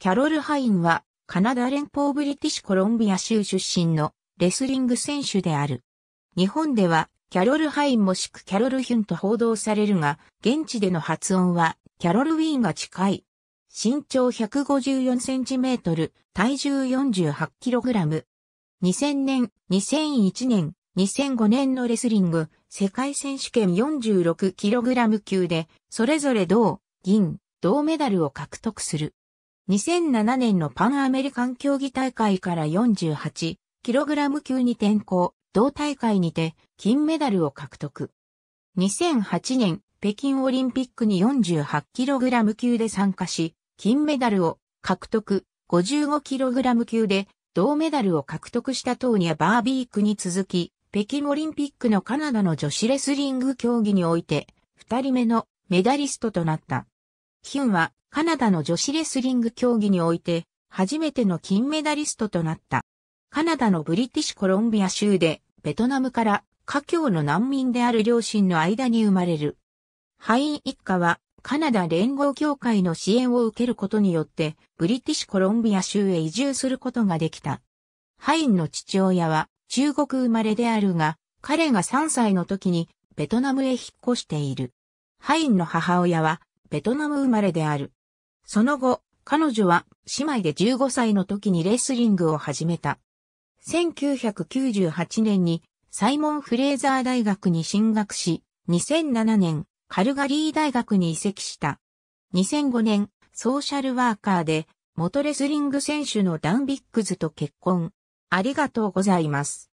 キャロル・ハインは、カナダ連邦ブリティッシュコロンビア州出身のレスリング選手である。日本では、キャロル・ハインもしくキャロル・ヒュンと報道されるが、現地での発音は、キャロル・ウィーンが近い。身長154センチメートル、体重48キログラム。2000年、2001年、2005年のレスリング世界選手権4 6ラム級で、それぞれ銅、銀、銅メダルを獲得する。2007年のパンアメリカン競技大会から 48kg 級に転向、同大会にて金メダルを獲得。2008年北京オリンピックに 48kg 級で参加し、金メダルを獲得、55kg 級で銅メダルを獲得したトーニア・バービークに続き、北京オリンピックのカナダの女子レスリング競技において、二人目のメダリストとなった。ヒュンはカナダの女子レスリング競技において初めての金メダリストとなった。カナダのブリティッシュコロンビア州でベトナムから家境の難民である両親の間に生まれる。ハイン一家はカナダ連合協会の支援を受けることによってブリティッシュコロンビア州へ移住することができた。ハインの父親は中国生まれであるが彼が3歳の時にベトナムへ引っ越している。ハインの母親はベトナム生まれである。その後、彼女は姉妹で15歳の時にレスリングを始めた。1998年にサイモン・フレーザー大学に進学し、2007年、カルガリー大学に移籍した。2005年、ソーシャルワーカーで元レスリング選手のダンビックズと結婚。ありがとうございます。